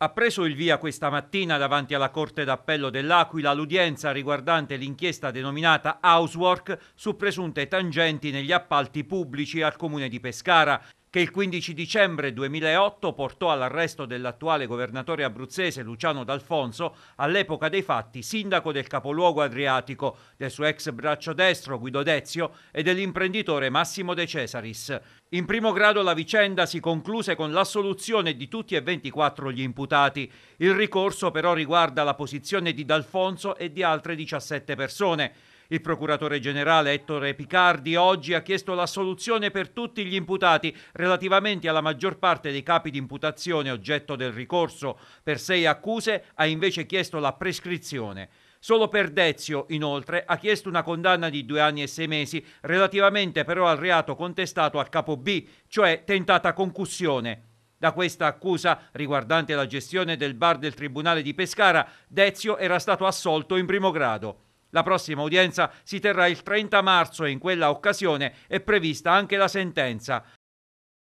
Ha preso il via questa mattina davanti alla Corte d'Appello dell'Aquila l'udienza riguardante l'inchiesta denominata Housework su presunte tangenti negli appalti pubblici al Comune di Pescara che il 15 dicembre 2008 portò all'arresto dell'attuale governatore abruzzese Luciano D'Alfonso, all'epoca dei fatti sindaco del capoluogo adriatico, del suo ex braccio destro Guido Dezio e dell'imprenditore Massimo De Cesaris. In primo grado la vicenda si concluse con l'assoluzione di tutti e 24 gli imputati. Il ricorso però riguarda la posizione di D'Alfonso e di altre 17 persone. Il procuratore generale Ettore Picardi oggi ha chiesto l'assoluzione per tutti gli imputati relativamente alla maggior parte dei capi di imputazione oggetto del ricorso. Per sei accuse ha invece chiesto la prescrizione. Solo per Dezio, inoltre, ha chiesto una condanna di due anni e sei mesi relativamente però al reato contestato al capo B, cioè tentata concussione. Da questa accusa riguardante la gestione del bar del Tribunale di Pescara, Dezio era stato assolto in primo grado. La prossima udienza si terrà il 30 marzo e in quella occasione è prevista anche la sentenza.